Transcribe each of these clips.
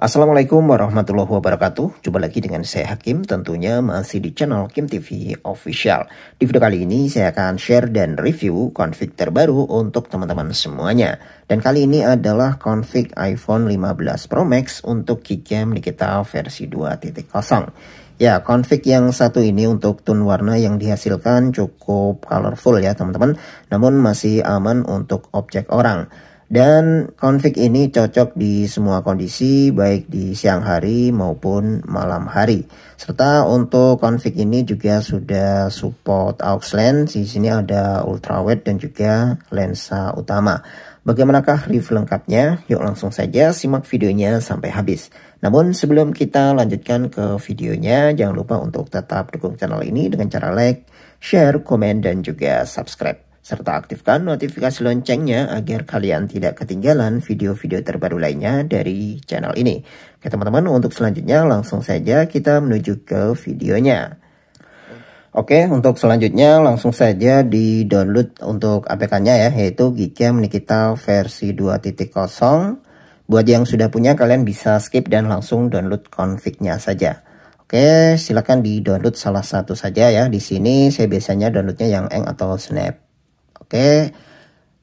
Assalamualaikum warahmatullahi wabarakatuh. Jumpa lagi dengan saya Hakim tentunya masih di channel Kim TV Official. Di video kali ini saya akan share dan review config terbaru untuk teman-teman semuanya. Dan kali ini adalah config iPhone 15 Pro Max untuk Gcam Nikita versi 2.0. Ya, config yang satu ini untuk tone warna yang dihasilkan cukup colorful ya teman-teman, namun masih aman untuk objek orang. Dan config ini cocok di semua kondisi baik di siang hari maupun malam hari. Serta untuk config ini juga sudah support aux lens. Di sini ada ultrawide dan juga lensa utama. Bagaimanakah review lengkapnya? Yuk langsung saja simak videonya sampai habis. Namun sebelum kita lanjutkan ke videonya, jangan lupa untuk tetap dukung channel ini dengan cara like, share, komen, dan juga subscribe serta aktifkan notifikasi loncengnya agar kalian tidak ketinggalan video-video terbaru lainnya dari channel ini. Oke teman-teman, untuk selanjutnya langsung saja kita menuju ke videonya. Oke, untuk selanjutnya langsung saja di download untuk APK-nya ya, yaitu Gcam Nikita versi 2.0. Buat yang sudah punya, kalian bisa skip dan langsung download config-nya saja. Oke, silakan di download salah satu saja ya. Di sini saya biasanya downloadnya yang Eng atau Snap Oke,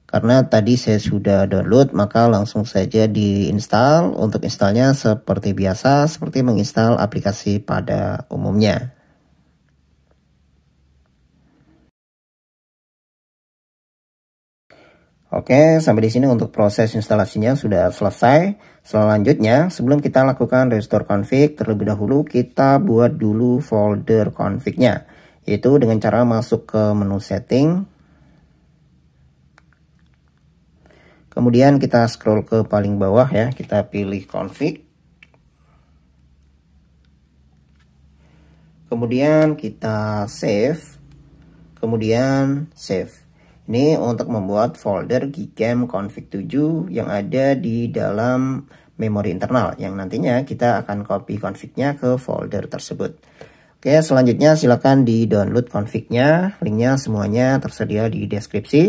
karena tadi saya sudah download maka langsung saja diinstal untuk installnya seperti biasa seperti menginstal aplikasi pada umumnya Oke, sampai di sini untuk proses instalasinya sudah selesai. Selanjutnya, sebelum kita lakukan restore config, terlebih dahulu kita buat dulu folder config-nya, Itu dengan cara masuk ke menu setting, Kemudian kita scroll ke paling bawah ya, kita pilih config. Kemudian kita save. Kemudian save. Ini untuk membuat folder gcam config 7 yang ada di dalam memori internal yang nantinya kita akan copy config-nya ke folder tersebut. Oke, selanjutnya silakan di-download config-nya. Link-nya semuanya tersedia di deskripsi.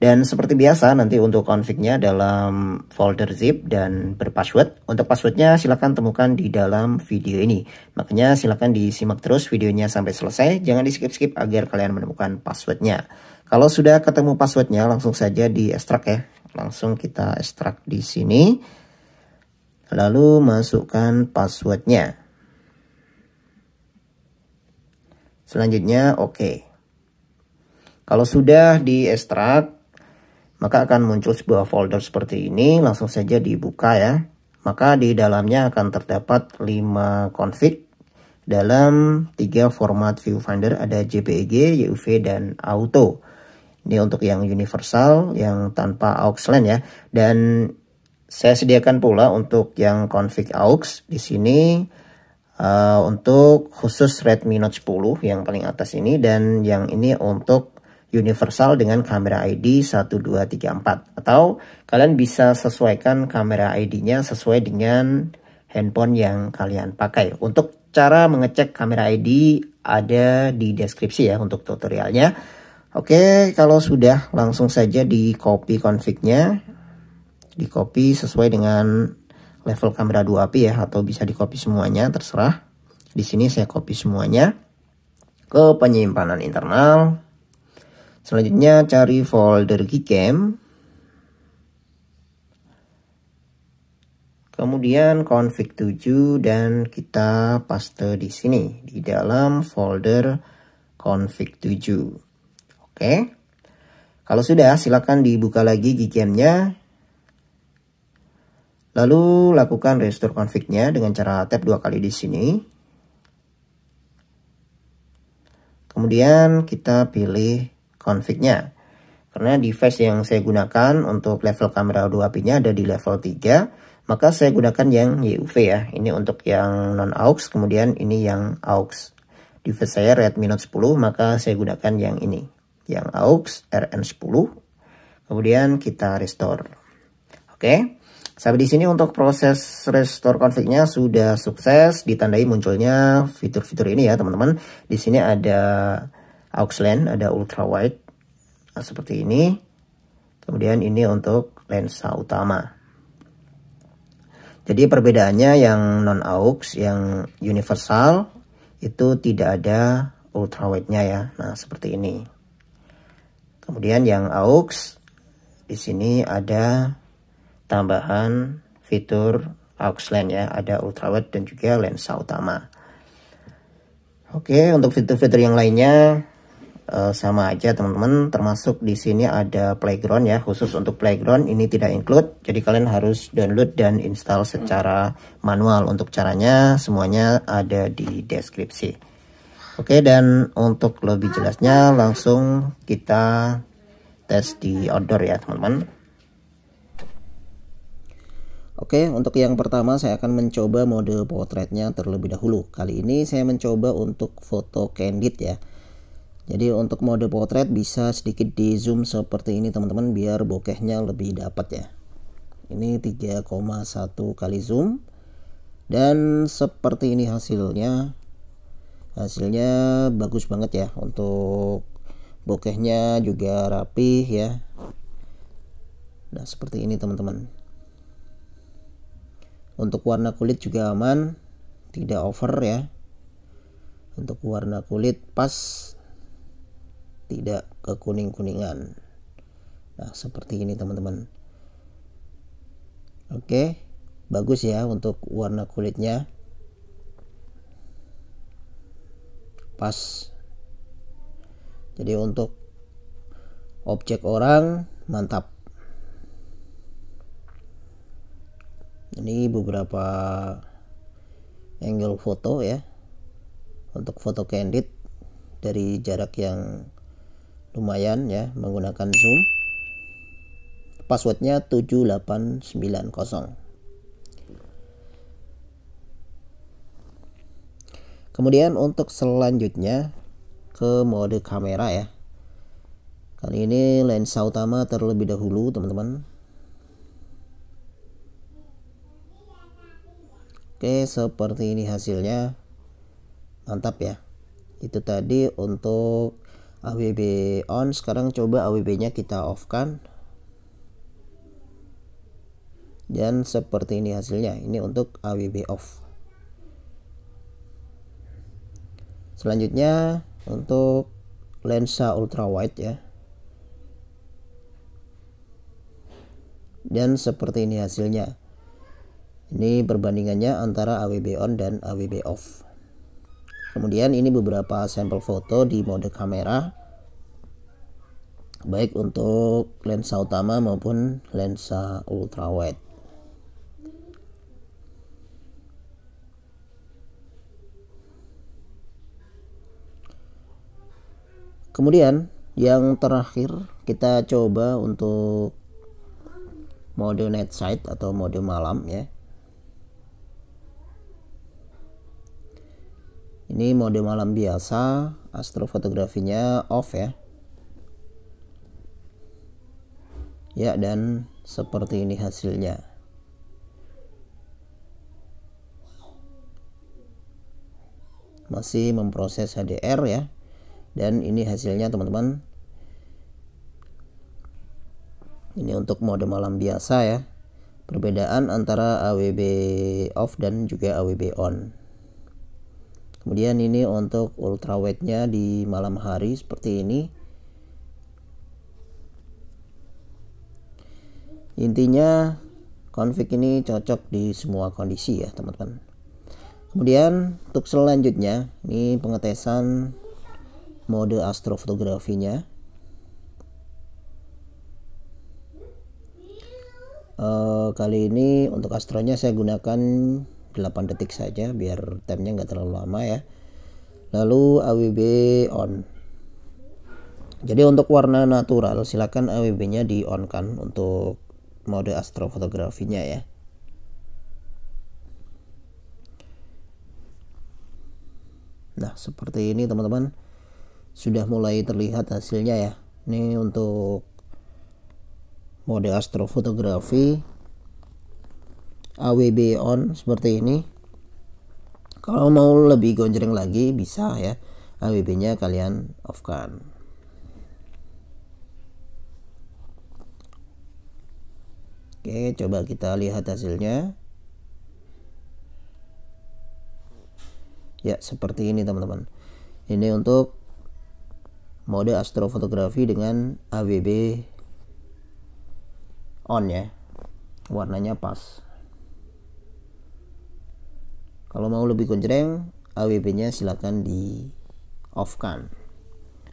Dan seperti biasa nanti untuk config-nya dalam folder zip dan berpassword. Untuk passwordnya silahkan temukan di dalam video ini. Makanya silahkan disimak terus videonya sampai selesai. Jangan di skip-skip agar kalian menemukan passwordnya. Kalau sudah ketemu passwordnya langsung saja di ekstrak ya. Langsung kita ekstrak di sini. Lalu masukkan passwordnya. Selanjutnya oke. Okay. Kalau sudah di ekstrak maka akan muncul sebuah folder seperti ini langsung saja dibuka ya maka di dalamnya akan terdapat 5 config dalam tiga format viewfinder ada JPEG, UV dan auto ini untuk yang universal yang tanpa aux len ya dan saya sediakan pula untuk yang config aux di sini uh, untuk khusus Redmi Note 10 yang paling atas ini dan yang ini untuk universal dengan kamera ID 1234 atau kalian bisa sesuaikan kamera ID-nya sesuai dengan handphone yang kalian pakai. Untuk cara mengecek kamera ID ada di deskripsi ya untuk tutorialnya. Oke, kalau sudah langsung saja di copy config-nya. Di copy sesuai dengan level kamera 2 api ya atau bisa di copy semuanya terserah. Di sini saya copy semuanya ke penyimpanan internal. Selanjutnya cari folder Gcam. Kemudian config 7 dan kita paste di sini di dalam folder config 7. Oke. Kalau sudah silakan dibuka lagi Gcam-nya Lalu lakukan restore config-nya dengan cara tap dua kali di sini. Kemudian kita pilih config-nya. Karena device yang saya gunakan untuk level kamera p apinya ada di level 3, maka saya gunakan yang YUV ya. Ini untuk yang non aux, kemudian ini yang aux. Device saya Redmi Note 10, maka saya gunakan yang ini, yang aux RN10. Kemudian kita restore. Oke. Sampai di sini untuk proses restore config-nya sudah sukses, ditandai munculnya fitur-fitur ini ya teman-teman. Di sini ada aux lens ada ultra wide nah, seperti ini kemudian ini untuk lensa utama jadi perbedaannya yang non aux yang universal itu tidak ada ultra wide nya ya nah seperti ini kemudian yang aux di sini ada tambahan fitur aux lens ya ada ultra wide dan juga lensa utama Oke, untuk fitur-fitur yang lainnya uh, sama aja teman-teman termasuk di sini ada playground ya khusus untuk playground ini tidak include jadi kalian harus download dan install secara manual untuk caranya semuanya ada di deskripsi Oke dan untuk lebih jelasnya langsung kita tes di outdoor ya teman-teman Oke untuk yang pertama saya akan mencoba mode potretnya terlebih dahulu Kali ini saya mencoba untuk foto candid ya jadi untuk mode potret bisa sedikit di zoom seperti ini teman-teman biar bokehnya lebih dapat ya. Ini 3,1 kali zoom. Dan seperti ini hasilnya. Hasilnya bagus banget ya untuk bokehnya juga rapi ya. Nah, seperti ini teman-teman. Untuk warna kulit juga aman, tidak over ya. Untuk warna kulit pas tidak kekuning-kuningan nah seperti ini teman-teman oke bagus ya untuk warna kulitnya pas jadi untuk objek orang mantap ini beberapa angle foto ya untuk foto candid dari jarak yang lumayan ya menggunakan zoom passwordnya 7890 kemudian untuk selanjutnya ke mode kamera ya kali ini lensa utama terlebih dahulu teman-teman Oke, seperti ini hasilnya. Mantap ya. Itu tadi untuk AWB on sekarang coba AWB nya kita off kan dan seperti ini hasilnya ini untuk AWB off selanjutnya untuk lensa ultrawide ya dan seperti ini hasilnya ini perbandingannya antara AWB on dan AWB off Kemudian ini beberapa sampel foto di mode kamera baik untuk lensa utama maupun lensa ultrawide. Kemudian yang terakhir kita coba untuk mode night sight atau mode malam ya. ini mode malam biasa astrofotografinya off ya ya dan seperti ini hasilnya masih memproses HDR ya dan ini hasilnya teman-teman ini untuk mode malam biasa ya perbedaan antara AWB off dan juga AWB on kemudian ini untuk ultrawide nya di malam hari seperti ini intinya config ini cocok di semua kondisi ya teman-teman kemudian untuk selanjutnya ini pengetesan mode astrofotografinya uh, kali ini untuk astronya saya gunakan 8 detik saja biar timenya nggak terlalu lama ya lalu AWB on jadi untuk warna natural silakan AWB nya di on kan untuk mode astrofotografinya ya nah seperti ini teman-teman sudah mulai terlihat hasilnya ya ini untuk mode astrofotografi AWB on seperti ini kalau mau lebih gonjreng lagi bisa ya AWB nya kalian off kan Oke coba kita lihat hasilnya ya seperti ini teman-teman ini untuk mode astrofotografi dengan AWB on ya warnanya pas kalau mau lebih gonjreng, AWB-nya silahkan di off kan.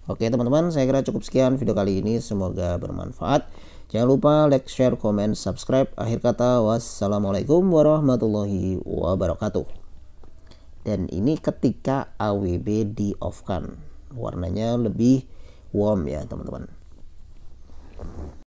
Oke teman-teman, saya kira cukup sekian video kali ini. Semoga bermanfaat. Jangan lupa like, share, komen, subscribe. Akhir kata, wassalamualaikum warahmatullahi wabarakatuh. Dan ini ketika AWB di off kan. Warnanya lebih warm ya teman-teman.